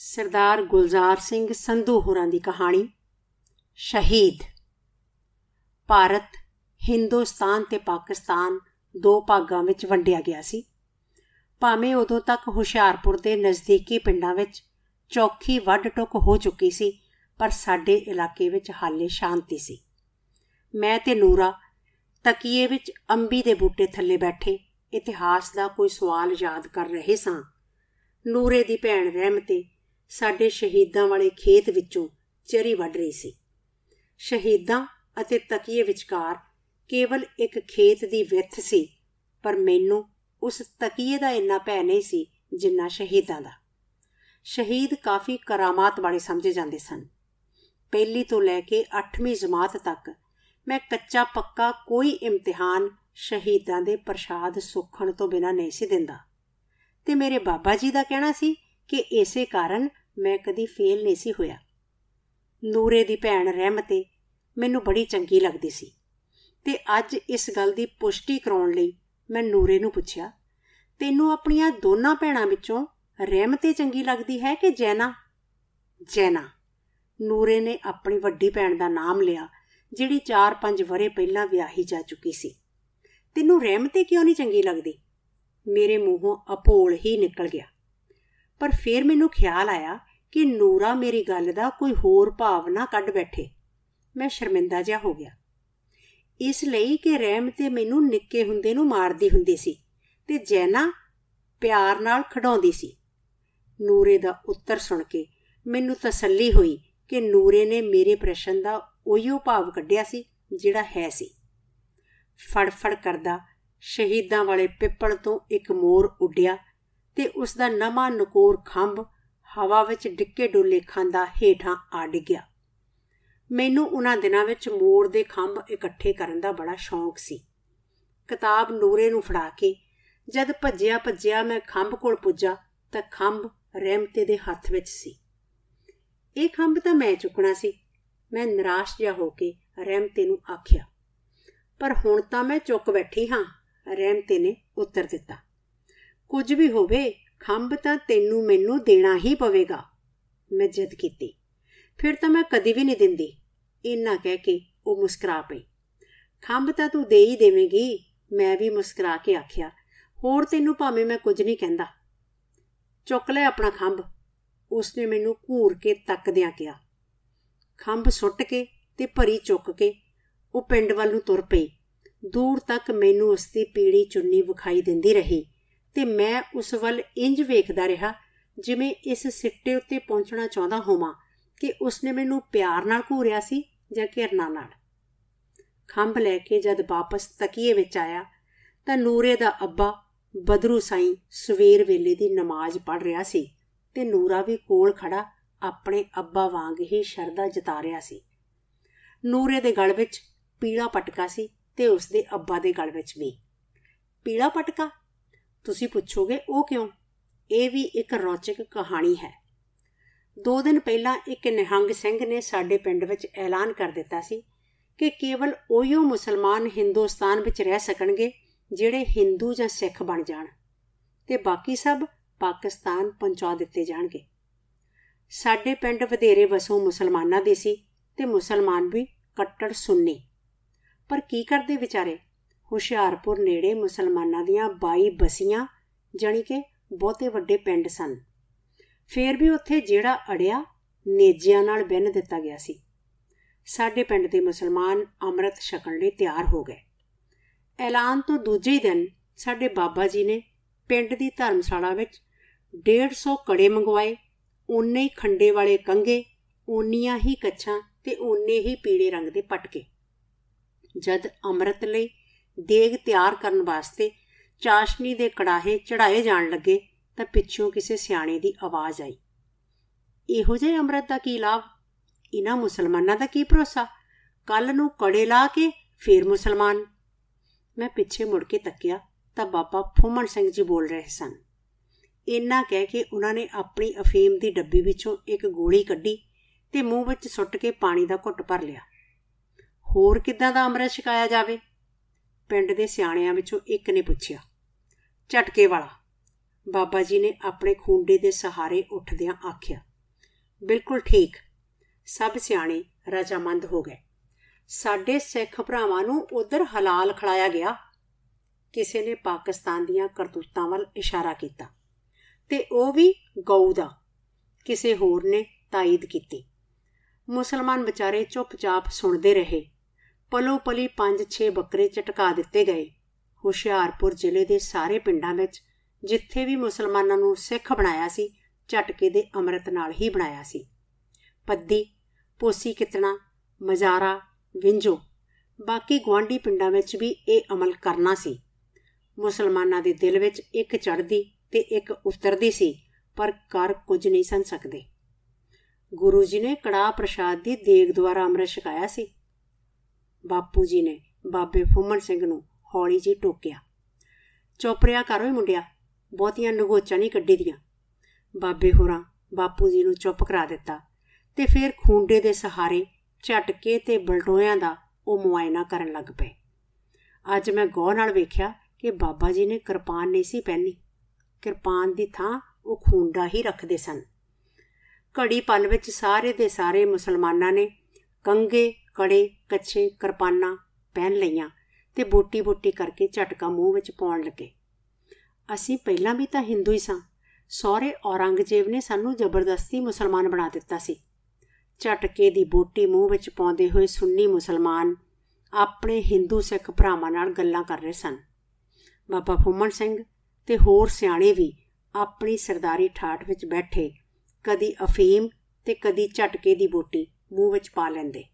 ਸਰਦਾਰ ਗੁਲਜ਼ਾਰ ਸਿੰਘ ਸੰਧੂ ਹੋਰਾਂ ਦੀ ਕਹਾਣੀ ਸ਼ਹੀਦ ਭਾਰਤ ਹਿੰਦੁਸਤਾਨ ਤੇ ਪਾਕਿਸਤਾਨ ਦੋ ਭਾਗਾਂ ਵਿੱਚ ਵੰਡਿਆ ਗਿਆ ਸੀ ਭਾਵੇਂ ਉਦੋਂ ਤੱਕ ਹੁਸ਼ਿਆਰਪੁਰ ਦੇ ਨਜ਼ਦੀਕੀ ਪਿੰਡਾਂ ਵਿੱਚ ਚੌਕੀ ਵੱਢ ਟੁੱਕ ਹੋ ਚੁੱਕੀ ਸੀ ਪਰ ਸਾਡੇ ਇਲਾਕੇ ਵਿੱਚ ਹਾਲੇ ਸ਼ਾਂਤੀ ਸੀ ਮੈਂ ਤੇ ਨੂਰਾ ਤਕੀਏ ਵਿੱਚ ਅੰਬੀ ਦੇ ਬੂਟੇ ਥੱਲੇ ਬੈਠੇ ਇਤਿਹਾਸ ਦਾ ਕੋਈ ਸਵਾਲ ਯਾਦ ਕਰ ਰਹੇ ਸਾਂ ਨੂਰੇ ਦੀ ਭੈਣ ਰਹਿਮਤੇ ਸਾਡੇ ਸ਼ਹੀਦਾਂ ਵਾਲੇ ਖੇਤ ਵਿੱਚੋਂ ਚਰੀ ਵੱਢ ਰਹੀ ਸੀ ਸ਼ਹੀਦਾਂ ਅਤੇ ਤਕੀਏ ਵਿਚਕਾਰ ਕੇਵਲ ਇੱਕ ਖੇਤ ਦੀ ਵਿੱਥ ਸੀ ਪਰ ਮੈਨੂੰ ਉਸ ਤਕੀਏ ਦਾ ਇੰਨਾ ਭੈ ਨਹੀਂ ਸੀ ਜਿੰਨਾ ਸ਼ਹੀਦਾਂ ਦਾ ਸ਼ਹੀਦ ਕਾਫੀ ਕਰਾਮਾਤ ਵਾਲੇ ਸਮਝੇ ਜਾਂਦੇ ਸਨ ਪਹਿਲੀ ਤੋਂ ਲੈ ਕੇ 8ਵੀਂ ਜਮਾਤ ਤੱਕ ਮੈਂ ਕੱਚਾ ਪੱਕਾ ਕੋਈ ਇਮਤਿਹਾਨ ਸ਼ਹੀਦਾਂ ਦੇ ਪ੍ਰਸ਼ਾਦ ਸੁਖਣ ਤੋਂ ਬਿਨਾ ਨਹੀਂ ਸੀ ਦਿੰਦਾ ਤੇ ਮੇਰੇ ਬਾਬਾ ਜੀ ਦਾ ਕਹਿਣਾ ਸੀ ਕਿ ਇਸੇ ਕਾਰਨ ਮੈਂ ਕਦੀ ਫੇਲ ਨਹੀਂ ਸੀ ਹੋਇਆ ਨੂਰੇ ਦੀ ਭੈਣ ਰਹਿਮਤੇ ਮੈਨੂੰ ਬੜੀ ਚੰਗੀ ਲੱਗਦੀ ਸੀ ਤੇ ਅੱਜ ਇਸ ਗੱਲ ਦੀ ਪੁਸ਼ਟੀ ਕਰਾਉਣ ਲਈ ਮੈਂ ਨੂਰੇ ਨੂੰ ਪੁੱਛਿਆ ਤੈਨੂੰ ਆਪਣੀਆਂ ਦੋਨਾਂ ਭੈਣਾਂ ਵਿੱਚੋਂ ਰਹਿਮਤੇ ਚੰਗੀ ਲੱਗਦੀ ਹੈ ਕਿ ਜੈਨਾ ਜੈਨਾ ਨੂਰੇ ਨੇ ਆਪਣੀ ਵੱਡੀ ਭੈਣ ਦਾ ਨਾਮ ਲਿਆ ਜਿਹੜੀ 4-5 ਵਰੇ ਪਹਿਲਾਂ ਵਿਆਹੀ ਜਾ ਚੁੱਕੀ ਸੀ ਤੈਨੂੰ ਰਹਿਮਤੇ ਕਿਉਂ ਨਹੀਂ ਚੰਗੀ ਲੱਗਦੀ ਮੇਰੇ ਮੂੰਹੋਂ ਅਪੋਲ ਹੀ ਨਿਕਲ ਗਿਆ ਪਰ ਫੇਰ ਮੈਨੂੰ ਖਿਆਲ ਆਇਆ ਕਿ ਨੂਰਾ ਮੇਰੀ ਗੱਲ ਦਾ ਕੋਈ ਹੋਰ ਭਾਵ ਨਾ ਕੱਢ ਬੈਠੇ ਮੈਂ ਸ਼ਰਮਿੰਦਾ ਜਿਹਾ ਹੋ ਗਿਆ ਇਸ ਲਈ ਕਿ ਰਹਿਮ ਤੇ ਮੈਨੂੰ ਨਿੱਕੇ ਹੁੰਦੇ ਨੂੰ ਮਾਰਦੀ ਹੁੰਦੀ ਸੀ ਤੇ ਜੈਨਾ ਪਿਆਰ ਨਾਲ ਖੜਾਉਂਦੀ ਸੀ ਨੂਰੇ ਦਾ ਉੱਤਰ ਸੁਣ ਕੇ ਮੈਨੂੰ ਤਸੱਲੀ ਹੋਈ ਕਿ ਨੂਰੇ ਨੇ ਮੇਰੇ ਪ੍ਰਸ਼ਨ ਦਾ ਉਹੀਓ ਭਾਵ ਕੱਢਿਆ ਸੀ ਜਿਹੜਾ ਹੈ ਸੀ ਫੜਫੜ ਕਰਦਾ ਸ਼ਹੀਦਾਂ ਵਾਲੇ ਪਿੱਪਲ ਤੋਂ ਇੱਕ ਮੋਰ ਉੱਡਿਆ ਤੇ ਉਸ ਦਾ ਨਵਾਂ ਨਕੋਰ ਖੰਭ ਹਵਾ ਵਿੱਚ ਡਿੱਕੇ ਡੋਲੇ ਖਾਂਦਾ ਹੇਠਾਂ ਆ ਗਿਆ ਮੈਨੂੰ ਉਹਨਾਂ ਦਿਨਾਂ ਵਿੱਚ ਮੋਰ ਦੇ ਖੰਭ ਇਕੱਠੇ ਕਰਨ ਦਾ ਬੜਾ ਸ਼ੌਂਕ ਸੀ ਕਿਤਾਬ ਨੂਰੇ ਨੂੰ ਫੜਾ ਕੇ ਜਦ ਭੱਜਿਆ ਭੱਜਿਆ ਮੈਂ ਖੰਭ ਕੋਲ ਪੁੱਜਾ ਤਾਂ ਖੰਭ ਰਹਿਮਤੇ ਦੇ ਹੱਥ ਵਿੱਚ ਸੀ ਇਹ ਖੰਭ ਤਾਂ ਮੈਂ ਚੁੱਕਣਾ ਸੀ ਮੈਂ ਨਿਰਾਸ਼ ਜਿਹਾ ਹੋ ਕੇ ਰਹਿਮਤੇ ਨੂੰ ਆਖਿਆ ਪਰ ਹੁਣ ਤਾਂ ਮੈਂ ਚੁੱਕ ਬੈਠੀ ਹਾਂ ਰਹਿਮਤੇ ਨੇ ਉੱਤਰ ਦਿੱਤਾ ਕੁਝ ਵੀ ਹੋਵੇ ਖੰਭ ਤਾਂ ਤੈਨੂੰ ਮੈਨੂੰ ਦੇਣਾ ਹੀ ਪਵੇਗਾ ਮੈਂ ਜਿੱਦ ਕੀਤੀ ਫਿਰ ਤਾਂ ਮੈਂ ਕਦੀ ਵੀ ਨਹੀਂ ਦਿੰਦੀ ਇੰਨਾ ਕਹਿ ਕੇ ਉਹ ਮੁਸਕਰਾ ਪਈ ਖੰਭ ਤਾਂ ਤੂੰ ਦੇ ਹੀ ਦੇਵੇਂਗੀ ਮੈਂ ਵੀ ਮੁਸਕਰਾ ਕੇ ਆਖਿਆ ਹੋਰ ਤੈਨੂੰ ਭਾਵੇਂ ਮੈਂ ਕੁਝ ਨਹੀਂ ਕਹਿੰਦਾ ਚੁੱਕ ਲੈ ਆਪਣਾ ਖੰਭ ਉਸਨੇ ਮੈਨੂੰ ਘੂਰ ਕੇ ਤੱਕਦਿਆਂ ਕਿਹਾ ਖੰਭ ਸੁੱਟ ਕੇ ਤੇ ਭਰੀ ਚੁੱਕ ਕੇ ਉਹ ਪਿੰਡ ਵੱਲ ਨੂੰ ਤੁਰ ਪਈ ਦੂਰ ਤੱਕ ਮੈਨੂੰ ਉਸਦੀ ਪੀੜੀ ਚੁੰਨੀ ਵਿਖਾਈ ਦਿੰਦੀ ਰਹੀ ਤੇ ਮੈਂ ਉਸ ਵੱਲ ਇੰਜ ਵੇਖਦਾ ਰਿਹਾ ਜਿਵੇਂ ਇਸ ਸਿੱਟੇ ਉੱਤੇ ਪਹੁੰਚਣਾ ਚਾਹੁੰਦਾ ਹੋਵਾਂ ਕਿ ਉਸਨੇ ਮੈਨੂੰ ਪਿਆਰ ਨਾਲ ਘੂਰਿਆ ਸੀ ਜਾਂ ਘਿਰਨਾ ਨਾਲ ਖੰਭ ਲੈ ਕੇ ਜਦ ਵਾਪਸ ਤਕੀਏ ਵਿੱਚ ਆਇਆ ਤਾਂ ਨੂਰੇ ਦਾ ਅੱਬਾ ਬਦਰੂ ਸਾਈਂ ਸਵੇਰ ਵੇਲੇ ਦੀ ਨਮਾਜ਼ ਪੜ੍ਹ ਰਿਹਾ ਸੀ ਤੇ ਨੂਰਾ ਵੀ ਕੋਲ ਖੜਾ ਆਪਣੇ ਅੱਬਾ ਵਾਂਗ ਹੀ ਸ਼ਰਧਾ ਜਤਾ ਰਿਹਾ ਸੀ ਨੂਰੇ ਦੇ ਗਲ ਵਿੱਚ ਪੀਲਾ ਪਟਕਾ ਸੀ ਤੇ ਉਸਦੇ ਅੱਬਾ ਦੇ ਗਲ ਵਿੱਚ ਵੀ ਪੀਲਾ ਪਟਕਾ ਤੁਸੀਂ ਪੁੱਛੋਗੇ ਉਹ ਕਿਉਂ ਇਹ ਵੀ ਇੱਕ ਰੌਚਕ ਕਹਾਣੀ ਹੈ ਦੋ ਦਿਨ ਪਹਿਲਾਂ ਇੱਕ ਨਿਹੰਗ ਸਿੰਘ ਨੇ ਸਾਡੇ ਪਿੰਡ ਵਿੱਚ ਐਲਾਨ ਕਰ ਦਿੱਤਾ ਸੀ ਕਿ ਕੇਵਲ ਉਹੀਓ ਮੁਸਲਮਾਨ ਹਿੰਦੁਸਤਾਨ ਵਿੱਚ ਰਹਿ ਸਕਣਗੇ ਜਿਹੜੇ ਹਿੰਦੂ ਜਾਂ ਸਿੱਖ ਬਣ ਜਾਣ ਤੇ ਬਾਕੀ ਸਭ ਪਾਕਿਸਤਾਨ ਪਹੁੰਚਾ ਦਿੱਤੇ ਜਾਣਗੇ ਸਾਡੇ ਪਿੰਡ ਵਧੇਰੇ ਵਸੋਂ ਮੁਸਲਮਾਨਾਂ ਦੇ ਸੀ ਤੇ ਮੁਸਲਮਾਨ ਵੀ ਕੱਟੜ ਸੁੰਨੀ ਪਰ ਕੀ ਕਰਦੇ ਵਿਚਾਰੇ ਹੁਸ਼ਿਆਰਪੁਰ ਨੇੜੇ ਮੁਸਲਮਾਨਾਂ ਦੀਆਂ 22 ਬਸੀਆਂ ਜਾਨੀ ਕਿ ਬਹੁਤੇ ਵੱਡੇ ਪਿੰਡ ਸਨ ਫੇਰ ਵੀ ਉੱਥੇ ਜਿਹੜਾ ਅੜਿਆ ਨੇਜਿਆਂ ਨਾਲ ਬੰਨ ਦਿੱਤਾ ਗਿਆ ਸੀ ਸਾਡੇ ਪਿੰਡ ਦੇ ਮੁਸਲਮਾਨ ਅੰਮ੍ਰਿਤ ਛਕਣ ਲਈ ਤਿਆਰ ਹੋ ਗਏ ਐਲਾਨ ਤੋਂ ਦੂਜੇ ਦਿਨ ਸਾਡੇ ਬਾਬਾ ਜੀ ਨੇ ਪਿੰਡ ਦੀ ਧਰਮਸ਼ਾਲਾ ਵਿੱਚ 150 ਕੜੇ ਮੰਗਵਾਏ ਉਨੇ ਹੀ ਖੰਡੇ ਵਾਲੇ ਕੰਗੇ ਉਨੀਆਂ ਹੀ ਕੱਛਾਂ ਤੇ ਉਨੇ ਹੀ ਪੀਲੇ ਰੰਗ ਦੇ ਪਟਕੇ ਜਦ ਅੰਮ੍ਰਿਤ ਲਈ ਦੇਗ ਤਿਆਰ ਕਰਨ ਵਾਸਤੇ ਚਾਸ਼ਨੀ ਦੇ ਕੜਾਹੇ ਚੜਾਏ ਜਾਣ ਲੱਗੇ ਤਾਂ ਪਿੱਛੋਂ ਕਿਸੇ ਸਿਆਣੇ ਦੀ ਆਵਾਜ਼ ਆਈ ਇਹੋ ਜਿਹੇ ਅੰਮ੍ਰਿਤ ਦਾ ਕੀ ਲਾਭ ਇਹਨਾਂ ਮੁਸਲਮਾਨਾਂ ਦਾ ਕੀ ਭਰੋਸਾ ਕੱਲ ਨੂੰ ਕੜੇ ਲਾ ਕੇ ਫੇਰ ਮੁਸਲਮਾਨ ਮੈਂ ਪਿੱਛੇ ਮੁੜ ਕੇ ਤੱਕਿਆ ਤਾਂ ਬਾਬਾ ਫੁਮਨ ਸਿੰਘ ਜੀ ਬੋਲ ਰਹੇ ਸਨ ਇੰਨਾ ਕਹਿ ਕੇ ਉਹਨਾਂ ਨੇ ਆਪਣੀ ਅਫੀਮ ਦੀ ਡੱਬੀ ਵਿੱਚੋਂ ਇੱਕ ਗੋਲੀ ਕੱਢੀ ਤੇ ਮੂੰਹ ਵਿੱਚ ਸੁੱਟ ਕੇ ਪਾਣੀ ਦਾ ਘੁੱਟ ਭਰ ਲਿਆ ਹੋਰ ਕਿਦਾਂ ਦਾ ਅੰਮ੍ਰਿਤ ਛਕਾਇਆ ਜਾਵੇ ਪਿੰਡ ਦੇ ਸਿਆਣਿਆਂ ਵਿੱਚੋਂ ਇੱਕ ਨੇ ਪੁੱਛਿਆ ਝਟਕੇ ਵਾਲਾ ਬਾਬਾ ਜੀ ਨੇ ਆਪਣੇ ਖੁੰਡੇ ਦੇ ਸਹਾਰੇ ਉੱਠਦਿਆਂ ਆਖਿਆ ਬਿਲਕੁਲ ਠੀਕ ਸਭ ਸਿਆਣੇ ਰਾਜਾਮੰਦ ਹੋ ਗਏ ਸਾਡੇ ਸਿੱਖ ਭਰਾਵਾਂ ਨੂੰ ਉਧਰ ਹਲਾਲ ਖੜਾਇਆ ਗਿਆ ਕਿਸੇ ਨੇ ਪਾਕਿਸਤਾਨ ਦੀਆਂ ਕਰਤੂਤਾਂ ਵੱਲ ਇਸ਼ਾਰਾ ਕੀਤਾ ਤੇ ਉਹ ਵੀ ਗਊ ਦਾ ਕਿਸੇ ਹੋਰ ਨੇ ਤਾਇਦ ਕੀਤੀ ਮੁਸਲਮਾਨ ਵਿਚਾਰੇ ਚੁੱਪਚਾਪ ਸੁਣਦੇ ਰਹੇ ਪਲੋ ਪਲੀ 5-6 ਬੱਕਰੇ ਝਟਕਾ ਦਿੱਤੇ ਗਏ ਹੁਸ਼ਿਆਰਪੁਰ ਜ਼ਿਲ੍ਹੇ ਦੇ ਸਾਰੇ ਪਿੰਡਾਂ ਵਿੱਚ ਜਿੱਥੇ ਵੀ ਮੁਸਲਮਾਨਾਂ ਨੂੰ ਸਿੱਖ ਬਣਾਇਆ ਸੀ ਝਟਕੇ ਦੇ ਅੰਮ੍ਰਿਤ ਨਾਲ ਹੀ ਬਣਾਇਆ ਸੀ ਪੱਦੀ ਪੋਸੀ ਕਿਤਨਾ ਮਜ਼ਾਰਾ ਵਿੰਜੋ ਬਾਕੀ ਗਵਾਂਢੀ ਪਿੰਡਾਂ ਵਿੱਚ ਵੀ ਇਹ ਅਮਲ ਕਰਨਾ ਸੀ ਮੁਸਲਮਾਨਾਂ ਦੇ ਦਿਲ ਵਿੱਚ ਇੱਕ ਚੜਦੀ ਤੇ ਇੱਕ ਉਤਰਦੀ ਸੀ ਪਰ ਕਰ ਕੁਝ ਨਹੀਂ ਸੰ ਸਕਦੇ ਗੁਰੂ ਜੀ ਨੇ ਕੜਾ ਪ੍ਰਸ਼ਾਦ ਦੀ ਦੇਗ ਦੁਆਰਾ ਅੰਮ੍ਰਿਤ ਛਕਾਇਆ ਸੀ ਬਾਪੂ ਜੀ ਨੇ ਬਾਬੇ ਫੁੰਮਣ ਸਿੰਘ ਨੂੰ ਹੌਲੀ ਜੀ ਟੋਕਿਆ ਚੋਪਰਿਆ ਕਰੋ ਮੁੰਡਿਆ ਬਹੁਤੀਆਂ ਨਗੋਚਾਂ ਨਹੀਂ ਕੱਢੀ ਦੀਆਂ ਬਾਬੇ ਹੋਰਾਂ ਬਾਪੂ ਜੀ ਨੂੰ ਚੁੱਪ ਕਰਾ ਦਿੱਤਾ ਤੇ ਫਿਰ ਖੁੰਡੇ ਦੇ ਸਹਾਰੇ ਝਟਕੇ ਤੇ ਬਲਟੋਆਂ ਦਾ ਉਹ ਮੁਆਇਨਾ ਕਰਨ ਲੱਗ ਪਏ ਅੱਜ ਮੈਂ ਗੌਰ ਨਾਲ ਵੇਖਿਆ ਕਿ ਬਾਬਾ ਜੀ ਨੇ ਕਿਰਪਾਨ ਨਹੀਂ ਸੀ ਪਹਿਨੀ ਕਿਰਪਾਨ ਦੀ ਥਾਂ ਉਹ ਖੁੰਡਾ ਹੀ ਰੱਖਦੇ ਸਨ ਘੜੀ ਪਲ ਵਿੱਚ ਸਾਰੇ ਦੇ ਸਾਰੇ ਮੁਸਲਮਾਨਾਂ ਨੇ ਕੰਗੇ ਕੜੇ ਕੱਛੇ ਕਿਰਪਾਨਾਂ ਪਹਿਨ ਲਈਆਂ ਤੇ ਬੋਟੀ-ਬੋਟੀ ਕਰਕੇ ਝਟਕਾ ਮੂੰਹ ਵਿੱਚ ਪਾਉਣ ਲੱਗੇ ਅਸੀਂ ਪਹਿਲਾਂ ਵੀ ਤਾਂ ਹਿੰਦੂ ਹੀ ਸਾਂ ਸਹੁਰੇ ਔਰੰਗਜ਼ੇਬ ਨੇ ਸਾਨੂੰ ਜ਼ਬਰਦਸਤੀ ਮੁਸਲਮਾਨ ਬਣਾ ਦਿੱਤਾ ਸੀ ਝਟਕੇ ਦੀ ਬੋਟੀ ਮੂੰਹ ਵਿੱਚ ਪਾਉਂਦੇ ਹੋਏ ਸੁੰਨੀ ਮੁਸਲਮਾਨ ਆਪਣੇ ਹਿੰਦੂ ਸਿੱਖ ਭਰਾਵਾਂ ਨਾਲ ਗੱਲਾਂ ਕਰ ਰਹੇ ਸਨ ਬਾਬਾ ਫੁੰਮਣ ਸਿੰਘ ਤੇ ਹੋਰ ਸਿਆਣੇ ਵੀ ਆਪਣੀ ਸਰਦਾਰੀ ਠਾਠ ਵਿੱਚ ਬੈਠੇ ਕਦੀ ਅਫੀਮ ਤੇ ਕਦੀ ਝਟਕੇ ਦੀ ਬੋਟੀ ਮੂੰਹ ਵਿੱਚ ਪਾ ਲੈਂਦੇ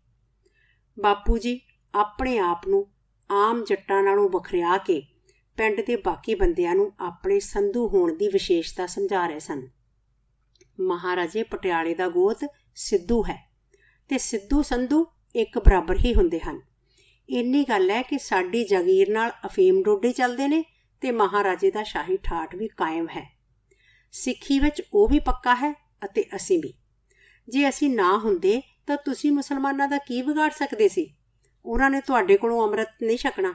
ਬਾਪੂ ਜੀ ਆਪਣੇ ਆਪ ਨੂੰ ਆਮ ਜੱਟਾਂ ਨਾਲੋਂ ਵੱਖਰਿਆ ਕੇ ਪਿੰਡ ਦੇ ਬਾਕੀ ਬੰਦਿਆਂ ਨੂੰ ਆਪਣੇ ਸੰਧੂ ਹੋਣ ਦੀ ਵਿਸ਼ੇਸ਼ਤਾ ਸਮਝਾ ਰਹੇ ਸਨ ਮਹਾਰਾਜੇ ਪਟਿਆਲੇ ਦਾ ਗੋਤ ਸਿੱਧੂ ਹੈ ਤੇ ਸਿੱਧੂ ਸੰਧੂ ਇੱਕ ਬਰਾਬਰ ਹੀ ਹੁੰਦੇ ਹਨ ਇੰਨੀ ਗੱਲ ਹੈ ਕਿ ਸਾਡੀ ਜਾਗੀਰ ਨਾਲ ਅਫੀਮ ਡੋਡੇ ਚੱਲਦੇ ਨੇ ਤੇ ਮਹਾਰਾਜੇ ਦਾ ਸ਼ਾਹੀ ਠਾਠ ਵੀ ਕਾਇਮ ਹੈ ਸਿੱਖੀ ਵਿੱਚ ਉਹ ਵੀ ਪੱਕਾ ਹੈ ਅਤੇ ਅਸੀਂ ਵੀ ਜੇ ਅਸੀਂ ਨਾ ਹੁੰਦੇ ਤਾਂ ਤੁਸੀਂ ਮੁਸਲਮਾਨਾਂ ਦਾ ਕੀ ਵਿਗਾੜ ਸਕਦੇ ਸੀ ਉਹਨਾਂ ਨੇ ਤੁਹਾਡੇ ਕੋਲੋਂ ਅੰਮ੍ਰਿਤ ਨਹੀਂ ਛਕਣਾ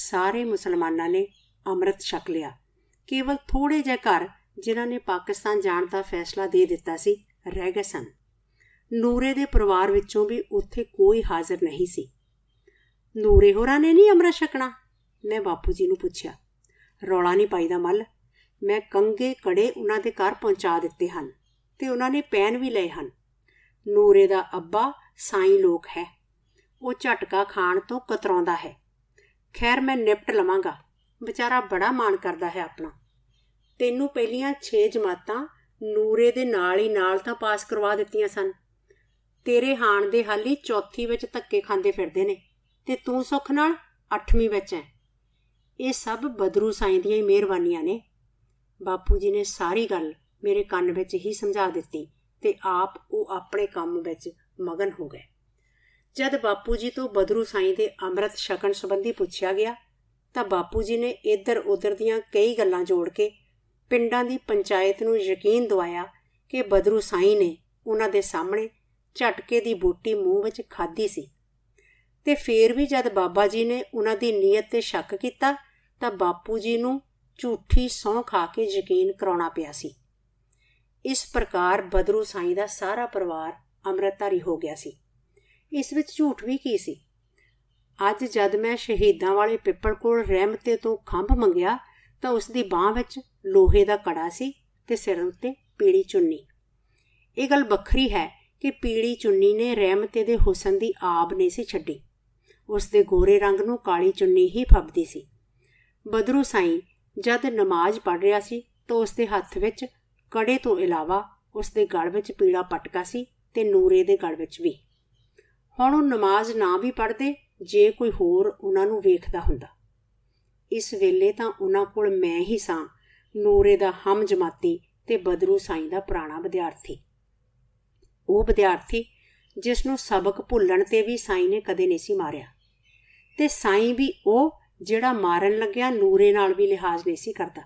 ਸਾਰੇ ਮੁਸਲਮਾਨਾਂ ਨੇ ਅੰਮ੍ਰਿਤ ਛਕ ਲਿਆ ਕੇਵਲ ਥੋੜੇ ਜਿਹੇ ਘਰ ਜਿਨ੍ਹਾਂ ਨੇ ਪਾਕਿਸਤਾਨ ਜਾਣ ਦਾ ਫੈਸਲਾ ਦੇ ਦਿੱਤਾ ਸੀ ਰਹਿ ਗਏ ਸਨ ਨੂਰੇ ਦੇ ਪਰਿਵਾਰ ਵਿੱਚੋਂ ਵੀ ਉੱਥੇ ਕੋਈ ਹਾਜ਼ਰ ਨਹੀਂ ਸੀ ਨੂਰੇ ਹੋਰਾਂ ਨੇ ਨਹੀਂ ਅੰਮ੍ਰਿਤ ਛਕਣਾ ਮੈਂ ਬਾਪੂ ਜੀ ਨੂੰ ਪੁੱਛਿਆ ਰੌਲਾ ਨਹੀਂ ਪਾਈਦਾ ਮੱਲ ਮੈਂ ਕੰਗੇ ਕੜੇ ਉਹਨਾਂ ਦੇ ਘਰ ਪਹੁੰਚਾ ਦਿੱਤੇ ਹਨ ਤੇ ਉਹਨਾਂ ਨੇ ਪੈਨ ਵੀ ਲਏ ਹਨ ਨੂਰੇ ਦਾ ਅੱਬਾ ਸਾਈਂ ਲੋਕ ਹੈ ਉਹ ਝਟਕਾ ਖਾਣ ਤੋਂ ਕਤਰਾਉਂਦਾ ਹੈ ਖੈਰ ਮੈਂ ਨਿਪਟ ਲਵਾਂਗਾ ਵਿਚਾਰਾ ਬੜਾ ਮਾਣ ਕਰਦਾ ਹੈ ਆਪਣਾ ਤੈਨੂੰ ਪਹਿਲੀਆਂ 6 ਜਮਾਤਾਂ ਨੂਰੇ ਦੇ ਨਾਲ ਹੀ ਨਾਲ ਤਾਂ ਪਾਸ ਕਰਵਾ ਦਿੱਤੀਆਂ ਸਨ ਤੇਰੇ ਹਾਣ ਦੇ ਹਾਲੀ ਚੌਥੀ ਵਿੱਚ ਧੱਕੇ ਖਾਂਦੇ ਫਿਰਦੇ ਨੇ ਤੇ ਤੂੰ ਸੁਖ ਨਾਲ 8ਵੀਂ ਵਿੱਚ ਐ ਇਹ ਸਭ ਬਦਰੂ ਸਾਈਂ ਦੀਆਂ ਹੀ ਮਿਹਰਬਾਨੀਆਂ ਨੇ ਬਾਪੂ ਜੀ ਨੇ ਸਾਰੀ ਗੱਲ ਮੇਰੇ ਕੰਨ ਵਿੱਚ ਹੀ ਸਮਝਾ ਦਿੱਤੀ ਤੇ ਆਪ ਉਹ ਆਪਣੇ ਕੰਮ ਵਿੱਚ ਮਗਨ ਹੋ ਗਏ ਜਦ ਬਾਪੂ ਜੀ ਤੋਂ ਬਦਰੂ ਸਾਈਂ ਦੇ ਅੰਮ੍ਰਿਤ ਛਕਣ ਸੰਬੰਧੀ ਪੁੱਛਿਆ ਗਿਆ ਤਾਂ ਬਾਪੂ ਜੀ ਨੇ ਇੱਧਰ ਉੱਧਰ ਦੀਆਂ ਕਈ ਗੱਲਾਂ ਜੋੜ ਕੇ ਪਿੰਡਾਂ ਦੀ ਪੰਚਾਇਤ ਨੂੰ ਯਕੀਨ ਦਿਵਾਇਆ ਕਿ ਬਦਰੂ ਸਾਈਂ ਨੇ ਉਹਨਾਂ ਦੇ ਸਾਹਮਣੇ ਝਟਕੇ ਦੀ ਬੂਟੀ ਮੂੰਹ ਵਿੱਚ ਖਾਦੀ ਸੀ ਤੇ ਫੇਰ ਵੀ ਜਦ ਬਾਬਾ ਜੀ ਨੇ ਉਹਨਾਂ ਦੀ ਨੀਅਤ ਤੇ ਸ਼ੱਕ ਕੀਤਾ ਤਾਂ ਬਾਪੂ ਜੀ ਨੂੰ ਝੂਠੀ ਸੌਂ ਖਾ ਕੇ ਯਕੀਨ ਕਰਾਉਣਾ ਪਿਆ ਸੀ ਇਸ ਪ੍ਰਕਾਰ ਬਦਰੂ ਸਾਈਂ ਦਾ ਸਾਰਾ ਪਰਿਵਾਰ ਅੰਮ੍ਰਿਤਧਾਰੀ ਹੋ ਗਿਆ ਸੀ ਇਸ ਵਿੱਚ ਝੂਠ ਵੀ ਕੀ ਸੀ ਅੱਜ ਜਦ ਮੈਂ ਸ਼ਹੀਦਾਂ ਵਾਲੇ ਪਿੱਪਲ ਕੋਲ ਰਹਿਮਤੇ ਤੋਂ ਖੰਭ ਮੰਗਿਆ ਤਾਂ ਉਸ ਦੀ ਬਾਹ ਵਿੱਚ ਲੋਹੇ ਦਾ ਕੜਾ ਸੀ ਤੇ ਸਿਰ ਉੱਤੇ ਪੀੜੀ ਚੁੰਨੀ ਇਹ ਗੱਲ ਵੱਖਰੀ ਹੈ ਕਿ ਪੀੜੀ ਚੁੰਨੀ ਨੇ ਰਹਿਮਤੇ ਦੇ ਹੁਸਨ ਦੀ ਆਬ ਨਹੀਂ ਸੀ ਛੱਡੀ ਉਸ ਦੇ ਗੋਰੇ ਰੰਗ ਨੂੰ ਕਾਲੀ ਚੁੰਨੀ ਹੀ ਫੱਬਦੀ ਸੀ ਬਦਰੂ ਸਾਈਂ ਜਦ ਨਮਾਜ਼ ਪੜ੍ਹ ਰਿਹਾ ਸੀ ਤਾਂ ਉਸ ਦੇ ਹੱਥ ਵਿੱਚ ਕੜੇ ਤੋਂ ਇਲਾਵਾ ਉਸ ਦੇ ਗਲ ਵਿੱਚ ਪੀੜਾ ਪਟਕਾ ਸੀ ਤੇ ਨੂਰੇ ਦੇ ਗਲ ਵਿੱਚ ਵੀ ਹੁਣ ਉਹ ਨਮਾਜ਼ ਨਾ ਵੀ ਪੜਦੇ ਜੇ ਕੋਈ ਹੋਰ ਉਹਨਾਂ ਨੂੰ ਵੇਖਦਾ ਹੁੰਦਾ ਇਸ ਵੇਲੇ ਤਾਂ ਉਹਨਾਂ ਕੋਲ ਮੈਂ ਹੀ ਸਾਂ ਨੂਰੇ ਦਾ ਹਮ ਜਮਾਤੀ ਤੇ ਬਦਰੂ ਸਾਈਂ ਦਾ ਪੁਰਾਣਾ ਵਿਦਿਆਰਥੀ ਉਹ ਵਿਦਿਆਰਥੀ ਜਿਸ ਨੂੰ ਸਬਕ ਭੁੱਲਣ ਤੇ ਵੀ ਸਾਈਂ ਨੇ ਕਦੇ ਨਹੀਂ ਸੀ ਮਾਰਿਆ ਤੇ ਸਾਈਂ ਵੀ ਉਹ ਜਿਹੜਾ ਮਾਰਨ ਲੱਗਿਆ ਨੂਰੇ ਨਾਲ ਵੀ ਲਿਹਾਜ਼ ਨਹੀਂ ਸੀ ਕਰਦਾ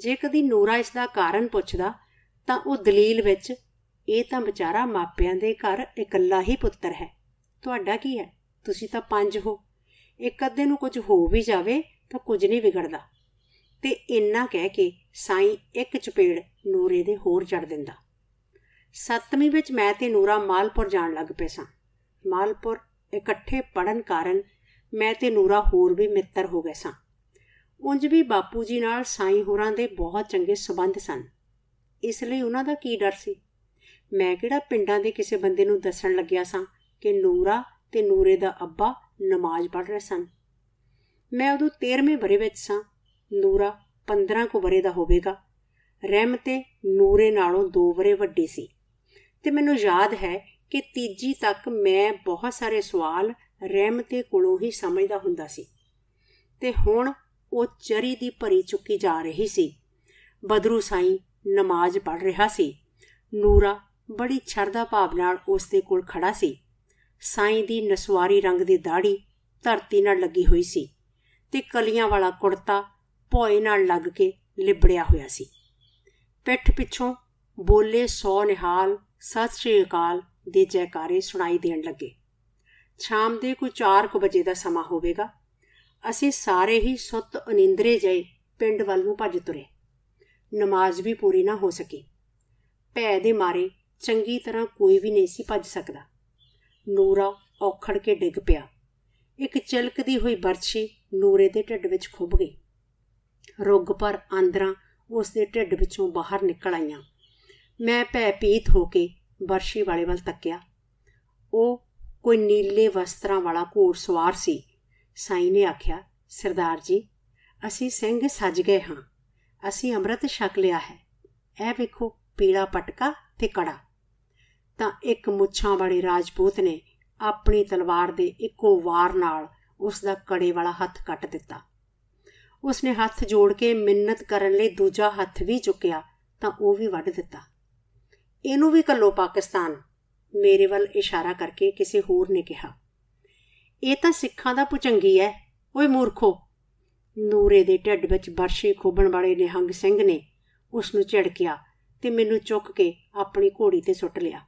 ਜੇ ਕਦੀ ਨੂਰਾ ਇਸ ਦਾ ਕਾਰਨ ਪੁੱਛਦਾ ਤਾਂ ਉਹ ਦਲੀਲ ਵਿੱਚ ਇਹ ਤਾਂ ਵਿਚਾਰਾ ਮਾਪਿਆਂ ਦੇ ਘਰ ਇਕੱਲਾ ਹੀ ਪੁੱਤਰ ਹੈ ਤੁਹਾਡਾ ਕੀ ਹੈ ਤੁਸੀਂ ਤਾਂ ਪੰਜ ਹੋ ਇੱਕ ਅੱਧੇ ਨੂੰ ਕੁਝ ਹੋ ਵੀ ਜਾਵੇ ਤਾਂ ਕੁਝ ਨਹੀਂ ਵਿਗੜਦਾ ਤੇ ਇੰਨਾ ਕਹਿ ਕੇ ਸਾਈ ਇੱਕ ਚਪੇੜ ਨੂਰੇ ਦੇ ਹੋਰ ਚੜ ਦਿੰਦਾ ਸੱਤਵੀਂ ਵਿੱਚ ਮੈਂ ਤੇ ਨੂਰਾ ਮਾਲਪੁਰ ਜਾਣ ਲੱਗ ਪਏ ਸਾਂ ਮਾਲਪੁਰ ਇਕੱਠੇ ਪੜਨ ਕਾਰਨ ਮੈਂ ਤੇ ਨੂਰਾ ਹੋਰ ਵੀ ਮਿੱਤਰ ਹੋ ਗਏ ਸਾਂ ਉਂਝ ਵੀ ਬਾਪੂ ਜੀ ਨਾਲ ਸਾਈਂ ਹੋਰਾਂ ਦੇ ਬਹੁਤ ਚੰਗੇ ਸਬੰਧ ਸਨ ਇਸ ਲਈ ਉਹਨਾਂ ਦਾ ਕੀ ਡਰ ਸੀ ਮੈਂ ਕਿਹੜਾ ਪਿੰਡਾਂ ਦੇ ਕਿਸੇ ਬੰਦੇ ਨੂੰ ਦੱਸਣ ਲੱਗਿਆ ਸਾਂ ਕਿ ਨੂਰਾ ਤੇ ਨੂਰੇ ਦਾ ਅੱਬਾ ਨਮਾਜ਼ ਪੜ੍ਹ ਰਹੇ ਸਨ ਮੈਂ ਉਦੋਂ 13ਵੇਂ ਬਰੇ ਵਿੱਚ ਸਾਂ ਨੂਰਾ 15 ਕੋ ਬਰੇ ਦਾ ਹੋਵੇਗਾ ਰਹਿਮ ਤੇ ਨੂਰੇ ਨਾਲੋਂ ਦੋ ਬਰੇ ਵੱਡੀ ਸੀ ਤੇ ਮੈਨੂੰ ਯਾਦ ਹੈ ਕਿ ਤੀਜੀ ਤੱਕ ਮੈਂ ਬਹੁਤ ਸਾਰੇ ਸਵਾਲ ਰਹਿਮ ਤੇ ਕੋਲੋਂ ਹੀ ਸਮਝਦਾ ਹੁੰਦਾ ਸੀ ਤੇ ਹੁਣ ਉਹ ਚਰੀ ਦੀ ਭਰੀ ਚੁੱਕੀ ਜਾ ਰਹੀ ਸੀ ਬਦਰੂ ਸਾਈਂ ਨਮਾਜ਼ ਪੜ ਰਿਹਾ ਸੀ ਨੂਰਾ ਬੜੀ ਛਰਦਾ ਭਾਵ ਨਾਲ ਉਸ ਦੇ ਕੋਲ ਖੜਾ ਸੀ ਸਾਈਂ ਦੀ ਨਸਵਾਰੀ ਰੰਗ ਦੀ ਦਾੜੀ ਧਰਤੀ ਨਾਲ ਲੱਗੀ ਹੋਈ ਸੀ ਤੇ ਕਲੀਆਂ ਵਾਲਾ ਕੁੜਤਾ ਪੋਏ ਨਾਲ ਲੱਗ ਕੇ ਲਿਬੜਿਆ ਹੋਇਆ ਸੀ ਪਿੱਠ ਪਿੱਛੋਂ ਬੋਲੇ ਸੋ ਨਿਹਾਲ ਸਤਿ ਸ੍ਰੀ ਅਕਾਲ ਦੇ ਜੈਕਾਰੇ ਸੁਣਾਈ ਦੇਣ ਲੱਗੇ ਸ਼ਾਮ ਦੇ ਕੋਈ 4 ਵਜੇ ਦਾ ਸਮਾਂ ਹੋਵੇਗਾ ਅਸੀਂ ਸਾਰੇ ਹੀ ਸੁੱਤ ਅਨਿੰਦਰੇ ਜਏ ਪਿੰਡ ਵੱਲ ਨੂੰ ਭੱਜ ਤੁਰੇ ਨਮਾਜ਼ ਵੀ ਪੂਰੀ ਨਾ ਹੋ ਸਕੀ ਭੈ ਦੇ ਮਾਰੇ ਚੰਗੀ ਤਰ੍ਹਾਂ ਕੋਈ ਵੀ ਨਹੀਂ ਸੀ ਭੱਜ ਸਕਦਾ ਨੂਰਾ ਔਖੜ ਕੇ ਡਿੱਗ ਪਿਆ ਇੱਕ ਚਲਕਦੀ ਹੋਈ ਬਰਛੀ ਨੂਰੇ ਦੇ ਢਿੱਡ ਵਿੱਚ ਖੁੱਭ ਗਈ ਰੁੱਗ ਪਰ ਆਂਦਰਾ ਉਸ ਦੇ ਢਿੱਡ ਵਿੱਚੋਂ ਬਾਹਰ ਨਿਕਲ ਆਈਆਂ ਮੈਂ ਪੀਤ ਹੋ ਕੇ ਬਰਸ਼ੀ ਵਾਲੇ ਵੱਲ ਤੱਕਿਆ ਉਹ ਕੋਈ ਨੀਲੇ ਵਸਤਰਾਂ ਵਾਲਾ ਘੋੜ ਸਵਾਰ ਸੀ ਸਾਈ ਨੇ ਆਖਿਆ ਸਰਦਾਰ ਜੀ ਅਸੀਂ ਸਿੰਘ ਸੱਜ ਗਏ ਹਾਂ ਅਸੀਂ ਅੰਮ੍ਰਿਤ ਛਕ ਲਿਆ ਹੈ ਇਹ ਵੇਖੋ ਪੀਲਾ ਪਟਕਾ ਤੇ ਕੜਾ ਤਾਂ ਇੱਕ ਮੁੱਛਾਂ ਵਾਲੇ ਰਾਜਪੂਤ ਨੇ ਆਪਣੀ ਤਲਵਾਰ ਦੇ ਇੱਕੋ ਵਾਰ ਨਾਲ ਉਸ ਦਾ ਕੜੇ ਵਾਲਾ ਹੱਥ ਕੱਟ ਦਿੱਤਾ ਉਸ ਨੇ ਹੱਥ ਜੋੜ ਕੇ ਮਿੰਨਤ ਕਰਨ ਲਈ ਦੂਜਾ ਹੱਥ ਵੀ ਚੁੱਕਿਆ ਤਾਂ ਉਹ ਵੀ ਵੱਢ ਦਿੱਤਾ ਇਹਨੂੰ ਵੀ ਕੱਲੋ ਪਾਕਿਸਤਾਨ ਮੇਰੇ ਵੱਲ ਇਸ਼ਾਰਾ ਕਰਕੇ ਕਿਸੇ ਹੋਰ ਨੇ ਕਿਹਾ ਇਹ ਤਾਂ ਸਿੱਖਾਂ ਦਾ ਪੁਚੰਗੀ ਐ ਓਏ ਮੂਰਖੋ ਨੂਰੇ ਦੇ ਢੱਡ ਵਿੱਚ ਬਰਸ਼ੇ ਖੋਬਣ ਵਾਲੇ ਨਿਹੰਗ ਸਿੰਘ ਨੇ ਉਸ ਨੂੰ ਝੜਕਿਆ ਤੇ ਮੈਨੂੰ ਚੁੱਕ ਕੇ ਆਪਣੀ ਘੋੜੀ ਤੇ ਸੁੱਟ ਲਿਆ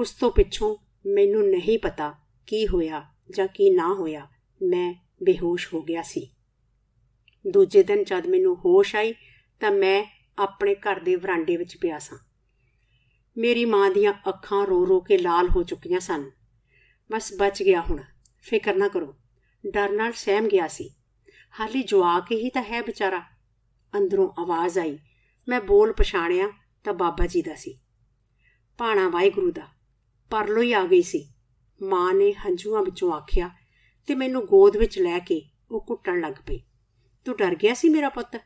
ਉਸ ਤੋਂ ਪਿੱਛੋਂ ਮੈਨੂੰ ਨਹੀਂ ਪਤਾ ਕੀ ਹੋਇਆ ਜਾਂ ਕੀ ਨਾ ਹੋਇਆ ਮੈਂ ਬੇਹੋਸ਼ ਹੋ ਗਿਆ ਸੀ ਦੂਜੇ ਦਿਨ ਜਦ ਮੈਨੂੰ ਹੋਸ਼ ਆਈ ਤਾਂ ਮੈਂ ਆਪਣੇ ਘਰ ਦੇ ਵਰਾਂਡੇ ਵਿੱਚ ਪਿਆ ਸਾਂ ਮੇਰੀ ਮਾਂ ਦੀਆਂ ਅੱਖਾਂ ਰੋ ਰੋ ਕੇ ਲਾਲ ਹੋ ਚੁੱਕੀਆਂ ਸਨ ਬਸ ਬਚ ਗਿਆ ਹੁਣ ਫਿਕਰ ਨਾ ਕਰੋ ਡਰ ਨਾਲ ਸਹਿਮ ਗਿਆ ਸੀ ਹਾਲੇ ਜਵਾਕ ਹੀ ਤਾਂ ਹੈ ਵਿਚਾਰਾ ਅੰਦਰੋਂ ਆਵਾਜ਼ ਆਈ ਮੈਂ ਬੋਲ ਪਛਾਣਿਆ ਤਾਂ ਬਾਬਾ ਜੀ ਦਾ ਸੀ ਪਾਣਾ ਵਾਹਿਗੁਰੂ ਦਾ ਪਰਲੋ ਹੀ ਆ ਗਈ ਸੀ ਮਾਂ ਨੇ ਹੰਝੂਆਂ ਵਿੱਚੋਂ ਆਖਿਆ ਤੇ ਮੈਨੂੰ ਗੋਦ ਵਿੱਚ ਲੈ ਕੇ ਉਹ ਕੁੱਟਣ ਲੱਗ ਪਈ ਤੂੰ ਡਰ ਗਿਆ ਸੀ ਮੇਰਾ ਪੁੱਤ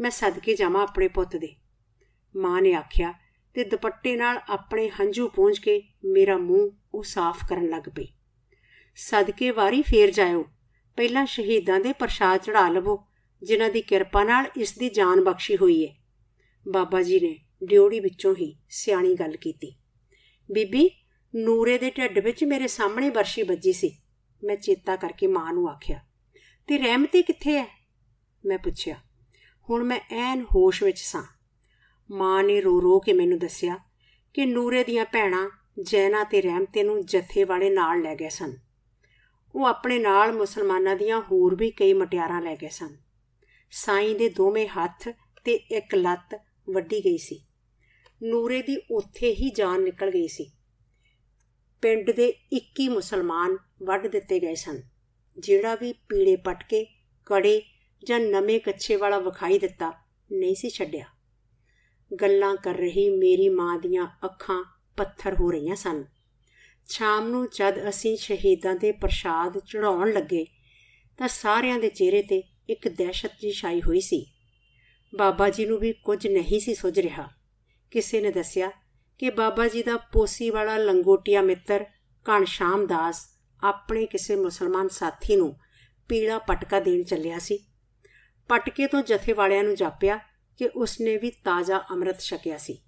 ਮੈਂ ਸਦਕੇ ਜਾਵਾਂ ਆਪਣੇ ਪੁੱਤ ਦੇ ਮਾਂ ਨੇ ਆਖਿਆ ਤੇ ਦੁਪੱਟੇ ਨਾਲ ਆਪਣੇ ਹੰਝੂ ਪੂੰਝ ਕੇ ਮੇਰਾ ਮੂੰਹ ਉਹ ਸਾਫ਼ ਕਰਨ ਲੱਗ ਪਈ ਸਦਕੇ ਵਾਰੀ ਫੇਰ ਜਾਇਓ ਪਹਿਲਾਂ ਸ਼ਹੀਦਾਂ ਦੇ ਪ੍ਰਸ਼ਾਦ ਚੜਾ ਲਵੋ ਜਿਨ੍ਹਾਂ ਦੀ ਕਿਰਪਾ ਨਾਲ ਇਸ ਦੀ ਜਾਨ ਬਖਸ਼ੀ ਹੋਈ ਏ ਬਾਬਾ ਜੀ ਨੇ ਡਿਉੜੀ ਵਿੱਚੋਂ ਹੀ ਸਿਆਣੀ ਗੱਲ ਕੀਤੀ ਬੀਬੀ ਨੂਰੇ ਦੇ ਢਿੱਡ ਵਿੱਚ ਮੇਰੇ ਸਾਹਮਣੇ ਬਰਸ਼ੀ ਵੱਜੀ ਸੀ ਮੈਂ ਚੇਤਾ ਕਰਕੇ ਮਾਂ ਨੂੰ ਆਖਿਆ ਤੇ ਰਹਿਮਤੀ ਕਿੱਥੇ ਐ ਮੈਂ ਪੁੱਛਿਆ ਹੁਣ ਮੈਂ ਐਨ ਹੋਸ਼ ਵਿੱਚ ਸਾਂ ਮਾਂ ਨੇ ਰੋ ਰੋ ਕੇ ਮੈਨੂੰ ਦੱਸਿਆ ਕਿ ਨੂਰੇ ਦੀਆਂ ਭੈਣਾਂ ਜੈਨਾ ਤੇ ਰਹਿਮਤੇ ਨੂੰ ਜੱਥੇ ਵਾਲੇ ਨਾਲ ਲੈ ਗਏ ਸਨ ਉਹ ਆਪਣੇ ਨਾਲ ਮੁਸਲਮਾਨਾਂ ਦੀਆਂ ਹੋਰ ਵੀ ਕਈ ਮਟਿਆਰਾਂ ਲੈ ਗਏ ਸਨ ਸਾਈਂ ਦੇ ਦੋਵੇਂ ਹੱਥ ਤੇ ਇੱਕ ਲੱਤ ਵੱਢੀ ਗਈ ਸੀ ਨੂਰੇ ਦੀ ਉੱਥੇ ਹੀ ਜਾਨ ਨਿਕਲ ਗਈ ਸੀ ਪਿੰਡ ਦੇ 21 ਮੁਸਲਮਾਨ ਵੱਢ ਦਿੱਤੇ ਗਏ ਸਨ ਜਿਹੜਾ ਵੀ ਪੀੜੇ ਪਟਕੇ ਕੜੇ ਜਾਂ ਨਵੇਂ ਕੱਛੇ ਵਾਲਾ ਵਿਖਾਈ ਦਿੱਤਾ ਨਹੀਂ ਸੀ ਛੱਡਿਆ ਗੱਲਾਂ ਕਰ ਰਹੀ ਮੇਰੀ ਮਾਂ ਦੀਆਂ ਅੱਖਾਂ ਪੱਥਰ ਹੋ ਰਹੀਆਂ ਸਨ ਸ਼ਾਮ ਨੂੰ ਜਦ ਅਸੀਂ ਸ਼ਹੀਦਾਂ ਦੇ ਪ੍ਰਸ਼ਾਦ ਚੜਾਉਣ ਲੱਗੇ ਤਾਂ ਸਾਰਿਆਂ ਦੇ ਚਿਹਰੇ ਤੇ ਇੱਕ ਦਹਿਸ਼ਤ ਜੀ ਛਾਈ ਹੋਈ ਸੀ ਬਾਬਾ ਜੀ ਨੂੰ ਵੀ ਕੁਝ ਨਹੀਂ ਸੀ ਸੁਝ ਰਿਹਾ ਕਿਸੇ ਨੇ ਦੱਸਿਆ ਕਿ ਬਾਬਾ ਜੀ ਦਾ ਪੋਸੀ ਵਾਲਾ ਲੰਗੋਟੀਆ ਮਿੱਤਰ ਕਣ ਦਾਸ ਆਪਣੇ ਕਿਸੇ ਮੁਸਲਮਾਨ ਸਾਥੀ ਨੂੰ ਪੀਲਾ ਪਟਕਾ ਦੇਣ ਚੱਲਿਆ ਸੀ ਪਟਕੇ ਤੋਂ ਜਥੇ ਵਾਲਿਆਂ ਨੂੰ ਜਾਪਿਆ ਕਿ ਉਸਨੇ ਵੀ ਤਾਜ਼ਾ ਅੰਮ੍ਰਿਤ ਛਕਿਆ ਸੀ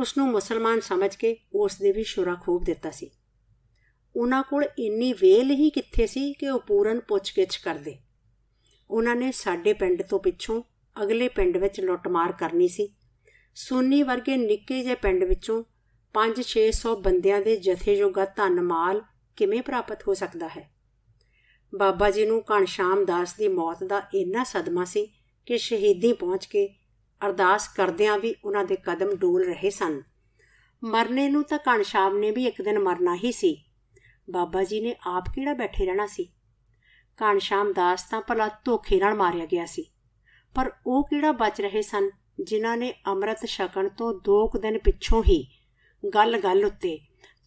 ਉਸ ਨੂੰ ਮੁਸਲਮਾਨ ਸਮਝ ਕੇ ਉਸ ਦੇ ਵੀ ਸ਼ੁਰਾ ਖੋਬ ਦਿੱਤਾ ਸੀ ਉਹਨਾਂ ਕੋਲ ਇੰਨੀ ਵੇਲ ਹੀ ਕਿੱਥੇ ਸੀ ਕਿ ਉਹ ਪੂਰਨ ਪੁੱਛਗਿੱਛ ਕਰਦੇ ਉਹਨਾਂ ਨੇ ਸਾਡੇ ਪਿੰਡ ਤੋਂ ਪਿੱਛੋਂ ਅਗਲੇ ਪਿੰਡ ਵਿੱਚ ਲੁੱਟਮਾਰ ਕਰਨੀ ਸੀ ਸੁੰਨੀ ਵਰਗੇ ਨਿੱਕੇ ਜਿਹੇ ਪਿੰਡ ਵਿੱਚੋਂ 5-600 ਬੰਦਿਆਂ ਦੇ ਜਥੇ ਜੋਗਾ ਧਨ ਮਾਲ ਕਿਵੇਂ ਪ੍ਰਾਪਤ ਹੋ ਸਕਦਾ ਹੈ ਬਾਬਾ ਜੀ ਨੂੰ ਕਣ ਸ਼ਾਮ ਦਾਸ ਦੀ ਮੌਤ ਦਾ ਇੰਨਾ ਸਦਮਾ ਸੀ ਕਿ ਸ਼ਹੀਦੀ ਪਹੁੰਚ ਕੇ ਅਰਦਾਸ ਕਰਦਿਆਂ ਵੀ ਉਹਨਾਂ ਦੇ ਕਦਮ ਡੋਲ ਰਹੇ ਸਨ ਮਰਨੇ ਨੂੰ ਤਾਂ ਕਣਸ਼ਾਮ ਨੇ ਵੀ ਇੱਕ ਦਿਨ ਮਰਨਾ ਹੀ ਸੀ ਬਾਬਾ ਜੀ ਨੇ ਆਪ ਕਿਹੜਾ ਬੈਠੇ ਰਹਿਣਾ ਸੀ ਕਣਸ਼ਾਮ ਦਾਸ ਤਾਂ ਭਲਾ ਧੋਖੇ ਨਾਲ ਮਾਰਿਆ ਗਿਆ ਸੀ ਪਰ ਉਹ ਕਿਹੜਾ ਬਚ ਰਹੇ ਸਨ ਜਿਨ੍ਹਾਂ ਨੇ ਅੰਮ੍ਰਿਤ ਛਕਣ ਤੋਂ 2 ਦਿਨ ਪਿੱਛੋਂ ਹੀ ਗੱਲ-ਗੱਲ ਉੱਤੇ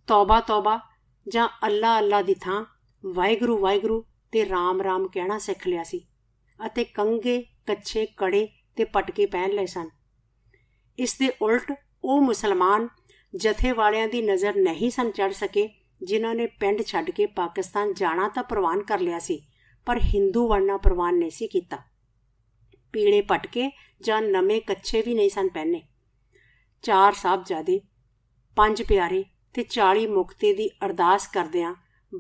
ਤੌਬਾ ਤੌਬਾ ਜਾਂ ਅੱਲਾ ਅੱਲਾ ਦੀ ਥਾਂ ਵਾਹਿਗੁਰੂ ਵਾਹਿਗੁਰੂ ਤੇ ਰਾਮ ਰਾਮ ਕਹਿਣਾ ਸਿੱਖ ਲਿਆ ਸੀ ਅਤੇ ਕੰਗੇ ਕੱਚੇ ਕੜੇ ਤੇ ਪਟਕੇ ਪਹਿਨ ਲਏ ਸਨ ਇਸ ਦੇ ਉਲਟ ਉਹ ਮੁਸਲਮਾਨ ਜਥੇ ਵਾਲਿਆਂ ਦੀ ਨਜ਼ਰ ਨਹੀਂ ਸਨ ਚੜ ਸਕੇ ਜਿਨ੍ਹਾਂ ਨੇ ਪਿੰਡ ਛੱਡ ਕੇ ਪਾਕਿਸਤਾਨ ਜਾਣਾ ਤਾਂ ਪ੍ਰਵਾਨ ਕਰ ਲਿਆ ਸੀ ਪਰ ਹਿੰਦੂ ਬਣਨਾ ਪ੍ਰਵਾਨ ਨਹੀਂ ਸੀ ਕੀਤਾ ਪੀਲੇ ਪਟਕੇ ਜਾਂ ਨਵੇਂ ਕੱਚੇ ਵੀ ਨਹੀਂ ਸਨ ਪਹਿਨੇ ਚਾਰ ਸਾਹਿਬਜ਼ਾਦੇ ਪੰਜ ਪਿਆਰੇ ਤੇ 40 ਮੁਕਤੇ ਦੀ ਅਰਦਾਸ ਕਰਦਿਆਂ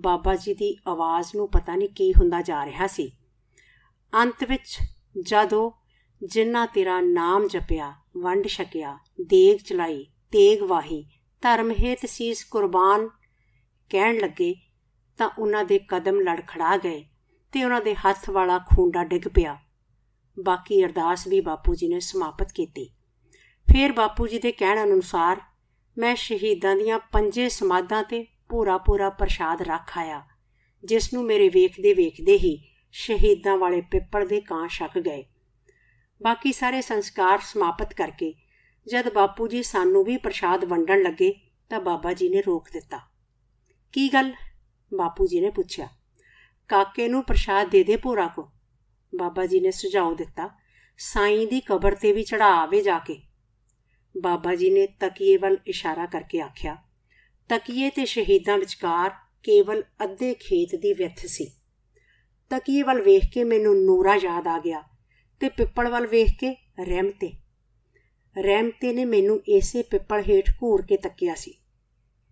ਬਾਬਾ ਜੀ ਦੀ ਆਵਾਜ਼ ਨੂੰ ਪਤਾ ਨਹੀਂ ਕੀ ਹੁੰਦਾ ਜਾ ਰਿਹਾ ਸੀ ਅੰਤ ਵਿੱਚ ਜਦੋਂ ਜਿਨ੍ਹਾਂ ਤੇਰਾ ਨਾਮ ਜਪਿਆ ਵੰਡ ਛਕਿਆ ਦੇਗ ਚਲਾਈ ਤੇਗ ਵਾਹੀ ਧਰਮ ਹੇਤ ਸੀਸ ਕੁਰਬਾਨ ਕਹਿਣ ਲੱਗੇ ਤਾਂ ਉਹਨਾਂ ਦੇ ਕਦਮ ਲੜਖੜਾ ਗਏ ਤੇ ਉਹਨਾਂ ਦੇ ਹੱਥ ਵਾਲਾ ਖੂੰਡਾ ਡਿੱਗ ਪਿਆ ਬਾਕੀ ਅਰਦਾਸ ਵੀ ਬਾਪੂ ਜੀ ਨੇ ਸਮਾਪਤ ਕੀਤੀ ਫਿਰ ਬਾਪੂ ਜੀ ਦੇ ਕਹਿਣ ਅਨੁਸਾਰ ਮੈਂ ਸ਼ਹੀਦਾਂ ਦੀਆਂ ਪੰਜੇ ਸਮਾਧਾਂ ਤੇ ਪੂਰਾ ਪੂਰਾ ਪ੍ਰਸ਼ਾਦ ਰੱਖ ਆਇਆ ਜਿਸ ਨੂੰ ਮੇਰੇ ਵੇਖਦੇ ਵੇਖਦੇ ਹੀ ਸ਼ਹੀਦਾਂ ਵਾਲੇ ਪਿੱਪਲ ਦੇ ਕਾਂ ਛਕ ਗਏ ਬਾਕੀ ਸਾਰੇ ਸੰਸਕਾਰ ਸਮਾਪਤ ਕਰਕੇ ਜਦ ਬਾਪੂ ਜੀ ਸਾਨੂੰ ਵੀ ਪ੍ਰਸ਼ਾਦ ਵੰਡਣ ਲੱਗੇ ਤਾਂ ਬਾਬਾ ਜੀ ਨੇ ਰੋਕ ਦਿੱਤਾ ਕੀ ਗੱਲ ਬਾਪੂ ਜੀ ਨੇ ਪੁੱਛਿਆ ਕਾਕੇ ਨੂੰ ਪ੍ਰਸ਼ਾਦ ਦੇ ਦੇ ਭੋਰਾ ਕੋ ਬਾਬਾ ਜੀ ਨੇ ਸੁਝਾਅ ਦਿੱਤਾ ਸਾਈਂ ਦੀ ਕਬਰ ਤੇ ਵੀ ਚੜਾ ਆਵੇ ਜਾ ਕੇ ਬਾਬਾ ਜੀ ਨੇ ਤਕੀਏ ਵੱਲ ਇਸ਼ਾਰਾ ਕਰਕੇ ਆਖਿਆ ਤਕੀਏ ਤੇ ਸ਼ਹੀਦਾਂ ਵਿਚਕਾਰ ਕੇਵਲ ਅੱਧੇ ਖੇਤ ਦੀ ਵਿੱਥ ਸੀ ਤਕੀਏ ਵੱਲ ਵੇਖ ਕੇ ਮੈਨੂੰ ਨੂਰਾ ਯਾਦ ਆ ਗਿਆ ਤੇ ਪਿੱਪਲ ਵੱਲ ਵੇਖ ਕੇ ਰਹਿਮਤੇ ਰਹਿਮਤੇ ਨੇ ਮੈਨੂੰ ਇਸੇ ਪਿੱਪਲ ਹੇਠ ਘੂਰ ਕੇ ਤੱਕਿਆ ਸੀ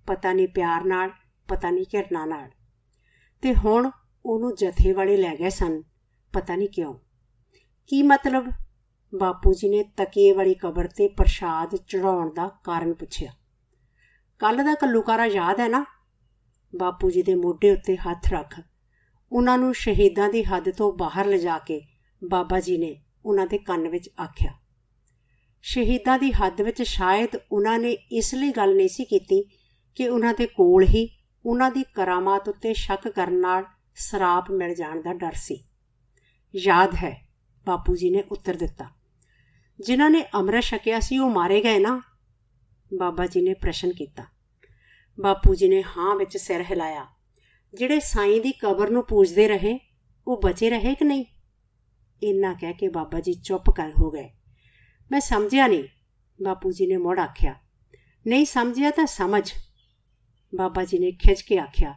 ਪਤਾ ਨਹੀਂ ਪਿਆਰ ਨਾਲ ਪਤਾ ਨਹੀਂ ਘਿਰਨਾ ਨਾਲ ਤੇ ਹੁਣ ਉਹਨੂੰ ਜਥੇ ਵਾਲੇ ਲੈ ਗਏ ਸਨ ਪਤਾ ਨਹੀਂ ਕਿਉਂ ਕੀ ਮਤਲਬ ਬਾਪੂ ਜੀ ਨੇ ਤਕੀਏ ਵਾਲੀ ਕਬਰ ਤੇ ਪ੍ਰਸ਼ਾਦ ਚੜਾਉਣ ਦਾ ਕਾਰਨ ਪੁੱਛਿਆ ਕੱਲ ਦਾ ਕੱਲੂਕਾਰਾ ਯਾਦ ਹੈ ਨਾ ਬਾਪੂ ਜੀ ਦੇ ਮੋਢੇ ਉੱਤੇ ਹੱਥ ਰੱਖ ਉਹਨਾਂ ਨੂੰ ਸ਼ਹੀਦਾਂ ਦੀ ਹੱਦ ਤੋਂ ਬਾਹਰ ਲਿਜਾ ਕੇ ਬਾਬਾ ਜੀ ਨੇ ਉਹਨਾਂ ਦੇ ਕੰਨ ਵਿੱਚ ਆਖਿਆ ਸ਼ਹੀਦਾਂ ਦੀ ਹੱਦ ਵਿੱਚ ਸ਼ਾਇਦ ਉਹਨਾਂ ਨੇ ਇਸ ਲਈ ਗੱਲ ਨਹੀਂ ਸੀ ਕੀਤੀ ਕਿ ਉਹਨਾਂ ਦੇ ਕੋਲ ਹੀ ਉਹਨਾਂ ਦੀ ਕਰਾਮਾਤ ਉੱਤੇ ਸ਼ੱਕ ਕਰਨ ਨਾਲ ਸਰਾਪ ਮਿਲ ਜਾਣ ਦਾ ਡਰ ਸੀ ਯਾਦ ਹੈ ਬਾਪੂ ਜੀ ਨੇ ਉੱਤਰ ਦਿੱਤਾ ਜਿਨ੍ਹਾਂ ਨੇ ਅਮਰ ਸ਼ਕਿਆ ਸੀ ਉਹ ਮਾਰੇ ਗਏ ਨਾ ਬਾਬਾ ਜੀ ਨੇ ਪ੍ਰਸ਼ਨ ਕੀਤਾ ਬਾਪੂ ਜੀ ਨੇ ਹਾਂ ਵਿੱਚ ਸਿਰ ਹਿਲਾਇਆ ਜਿਹੜੇ ਸਾਈਂ ਦੀ ਕਬਰ ਨੂੰ ਪੂਜਦੇ ਰਹੇ ਉਹ ਬਚੇ ਰਹੇ ਕਿ ਨਹੀਂ ਇੰਨਾ ਕਹਿ ਕੇ ਬਾਬਾ ਜੀ ਚੁੱਪ ਕਰ ਹੋ ਗਏ ਮੈਂ ਸਮਝਿਆ ਨਹੀਂ ਬਾਪੂ ਜੀ ਨੇ ਮੋੜ ਆਖਿਆ ਨਹੀਂ ਸਮਝਿਆ ਤਾਂ ਸਮਝ ਬਾਬਾ ਜੀ ਨੇ ਖਿੱਚ ਕੇ ਆਖਿਆ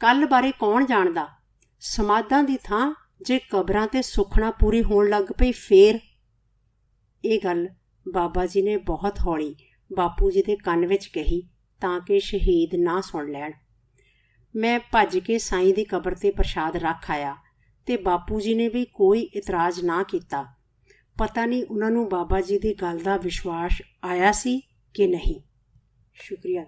ਕੱਲ ਬਾਰੇ ਕੌਣ ਜਾਣਦਾ ਸਮਾਦਾਂ ਦੀ ਥਾਂ ਜੇ ਕਬਰਾਂ ਤੇ ਸੁਖਣਾ ਪੂਰੀ ਹੋਣ ਲੱਗ ਪਈ ਫੇਰ ਇਹ ਗੱਲ ਬਾਬਾ ਜੀ ਨੇ ਬਹੁਤ ਹੌਲੀ ਬਾਪੂ ਜੀ ਦੇ ਕੰਨ ਵਿੱਚ ਕਹੀ ਤਾਂ ਕਿ ਸ਼ਹੀਦ ਨਾ ਸੁਣ ਲੈਣ ਮੈਂ ਭੱਜ ਕੇ ਸਾਈਂ ਦੀ ਕਬਰ ਤੇ ਪ੍ਰਸ਼ਾਦ ਰੱਖ ਆਇਆ ਤੇ ਬਾਪੂ ਜੀ ਨੇ ਵੀ ਕੋਈ ਇਤਰਾਜ਼ ਨਾ ਕੀਤਾ ਪਤਾ ਨਹੀਂ ਉਹਨਾਂ ਨੂੰ ਬਾਬਾ ਜੀ ਦੀ ਗੱਲ ਦਾ ਵਿਸ਼ਵਾਸ ਆਇਆ ਸੀ ਕਿ ਨਹੀਂ ਸ਼ੁਕਰੀਆ